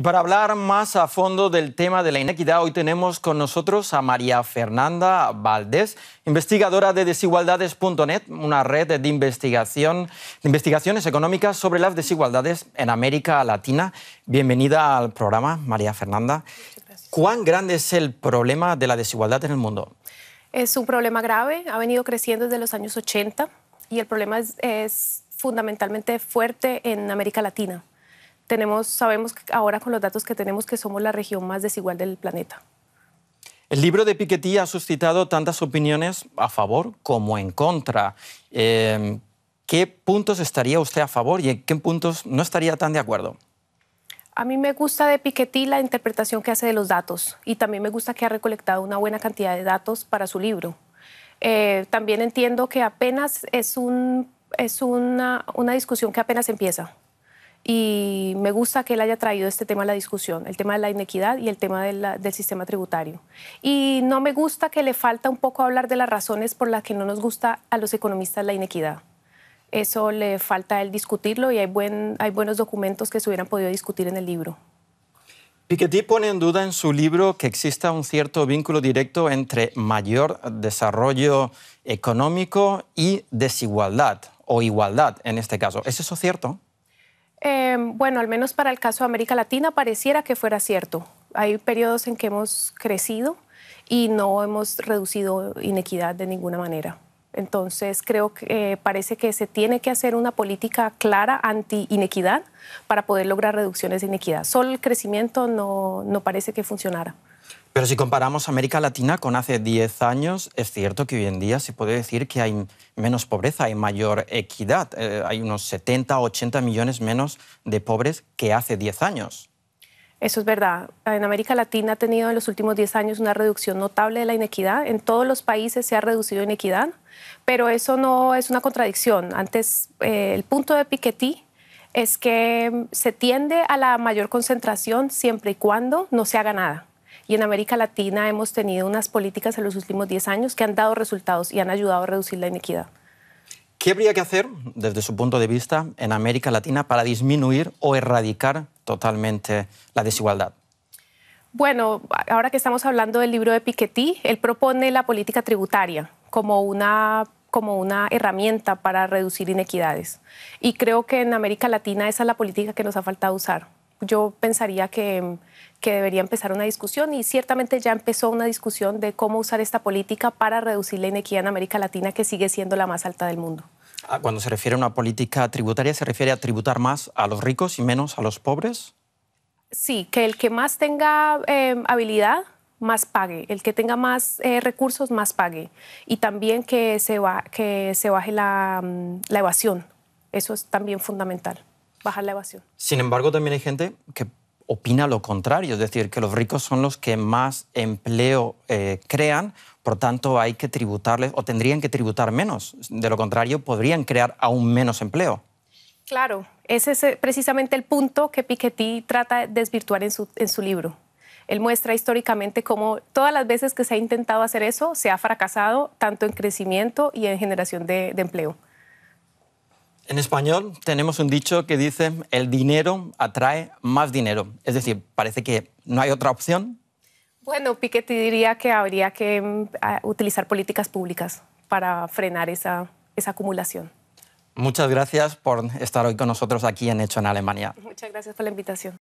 Y para hablar más a fondo del tema de la inequidad, hoy tenemos con nosotros a María Fernanda Valdés, investigadora de desigualdades.net, una red de, investigación, de investigaciones económicas sobre las desigualdades en América Latina. Bienvenida al programa, María Fernanda. ¿Cuán grande es el problema de la desigualdad en el mundo? Es un problema grave, ha venido creciendo desde los años 80 y el problema es fundamentalmente fuerte en América Latina sabemos que ahora con los datos que tenemos que somos la región más desigual del planeta. El libro de Piketty ha suscitado tantas opiniones a favor como en contra. Em, ¿Qué puntos estaría usted a favor y en qué puntos no estaría tan de acuerdo? A mí me gusta de Piketty la interpretación que hace de los datos y también me gusta que ha recolectado una buena cantidad de datos para su libro. Eh, también entiendo que apenas es, un, es una discusión que apenas empieza y me gusta que él haya traído este tema a la discusión, el tema de la inequidad y el tema del sistema tributario. Y no me gusta que le falta un poco hablar de las razones por las que no nos gusta a los economistas la inequidad. Eso le falta a discutirlo y hay, hay buenos documentos que se hubieran podido discutir en el libro. Piketty pone en duda en su libro que exista un cierto vínculo directo entre mayor desarrollo económico y desigualdad, o igualdad en este caso. ¿Es eso cierto? Em, bueno, al menos para el caso de América Latina pareciera que fuera cierto. Hay periodos en que hemos crecido y no hemos reducido inequidad de ninguna manera. Entonces creo que eh, parece que se tiene que hacer una política clara anti-inequidad para poder lograr reducciones de inequidad. Solo el crecimiento no parece que funcionara. Pero si comparamos América Latina con hace 10 años, es cierto que hoy en día se puede decir que hay menos pobreza, hay mayor equidad. Eh, hay unos 70, 80 millones menos de pobres que hace 10 años. Eso es verdad. En América Latina ha tenido en los últimos 10 años una reducción notable de la inequidad. En todos los países se ha reducido la inequidad, pero eso no es una contradicción. Antes, eh, el punto de Piketty es que se tiende a la mayor concentración siempre y cuando no se haga nada y en América Latina hemos tenido unas políticas en los últimos 10 años que han dado resultados y han ayudado a reducir la inequidad. ¿Qué habría que hacer, desde su punto de vista, en América Latina para disminuir o erradicar totalmente la desigualdad? Bueno, ahora que estamos hablando del libro de Piketty, él propone la política tributaria como una como una herramienta para reducir inequidades. Y creo que en América Latina esa es la política que nos ha faltado usar yo pensaría que, que debería empezar una discusión y ciertamente ya empezó una discusión de cómo usar esta política para reducir la inequidad en América Latina, que sigue siendo la más alta del mundo. Ah, cuando se refiere a una política tributaria, ¿se refiere a tributar más a los ricos y menos a los pobres? Sí, que el que más tenga eh, habilidad más pague, el que tenga más eh, recursos más pague y también que se, va, que se baje la, mm, la evasión. Eso es también fundamental bajar la evasión. Sin embargo, también hay gente que opina lo contrario, es decir, que los ricos son los que más empleo eh, crean, por tanto hay que tributarles o tendrían que tributar menos, de lo contrario podrían crear aún menos empleo. Claro, ese es eh, precisamente el punto que Piketty trata de desvirtuar en su, libro. Él muestra históricamente cómo todas las veces que se ha intentado hacer eso, se ha fracasado tanto en crecimiento y en generación de empleo. En español tenemos un dicho que dice, el dinero atrae más dinero. Es decir, parece que no hay otra opción. Bueno, Piketty diría que habría que mm, utilizar políticas públicas para frenar esa, esa acumulación. Muchas gracias por estar hoy con nosotros aquí en Hecho en Alemania. Muchas gracias por la invitación.